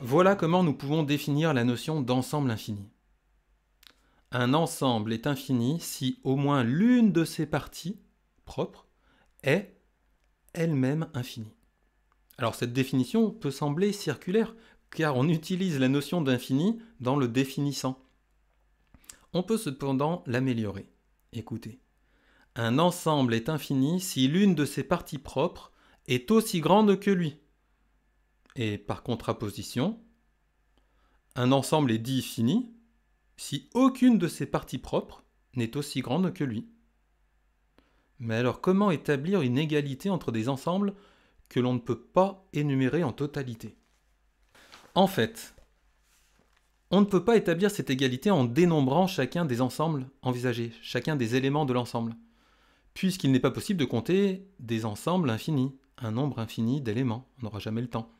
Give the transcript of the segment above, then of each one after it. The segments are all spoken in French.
Voilà comment nous pouvons définir la notion d'ensemble infini. Un ensemble est infini si au moins l'une de ses parties propres est elle-même infinie. Alors cette définition peut sembler circulaire car on utilise la notion d'infini dans le définissant. On peut cependant l'améliorer. Écoutez. Un ensemble est infini si l'une de ses parties propres est aussi grande que lui. Et par contraposition, un ensemble est dit fini si aucune de ses parties propres n'est aussi grande que lui. Mais alors comment établir une égalité entre des ensembles que l'on ne peut pas énumérer en totalité En fait, on ne peut pas établir cette égalité en dénombrant chacun des ensembles envisagés, chacun des éléments de l'ensemble, puisqu'il n'est pas possible de compter des ensembles infinis, un nombre infini d'éléments, on n'aura jamais le temps.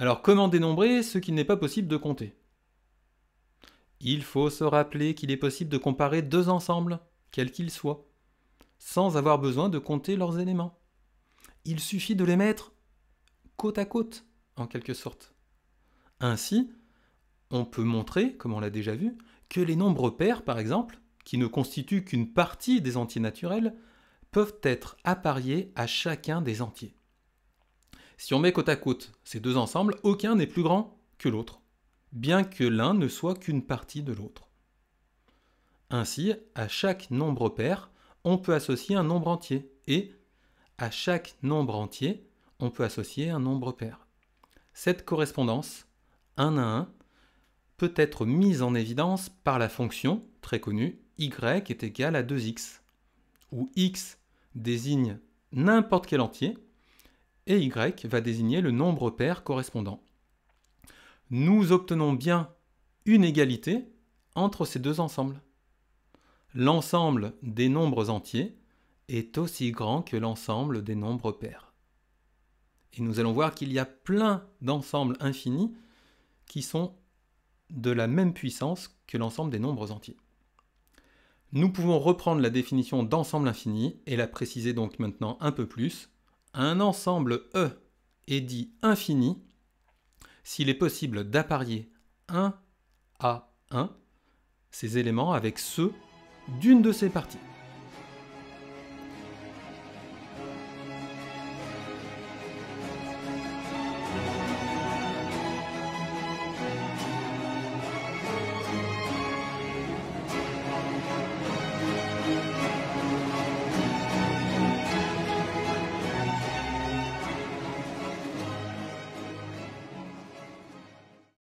Alors comment dénombrer ce qu'il n'est pas possible de compter Il faut se rappeler qu'il est possible de comparer deux ensembles, quels qu'ils soient, sans avoir besoin de compter leurs éléments. Il suffit de les mettre côte à côte, en quelque sorte. Ainsi, on peut montrer, comme on l'a déjà vu, que les nombres pairs, par exemple, qui ne constituent qu'une partie des entiers naturels, peuvent être appariés à chacun des entiers. Si on met côte à côte ces deux ensembles, aucun n'est plus grand que l'autre, bien que l'un ne soit qu'une partie de l'autre. Ainsi, à chaque nombre pair, on peut associer un nombre entier, et à chaque nombre entier, on peut associer un nombre pair. Cette correspondance, 1 à 1, peut être mise en évidence par la fonction, très connue, y est égal à 2x, où x désigne n'importe quel entier, et y va désigner le nombre pair correspondant. Nous obtenons bien une égalité entre ces deux ensembles. L'ensemble des nombres entiers est aussi grand que l'ensemble des nombres pairs. Et nous allons voir qu'il y a plein d'ensembles infinis qui sont de la même puissance que l'ensemble des nombres entiers. Nous pouvons reprendre la définition d'ensemble infini et la préciser donc maintenant un peu plus un ensemble E est dit infini s'il est possible d'apparier 1 à 1 ces éléments avec ceux d'une de ses parties.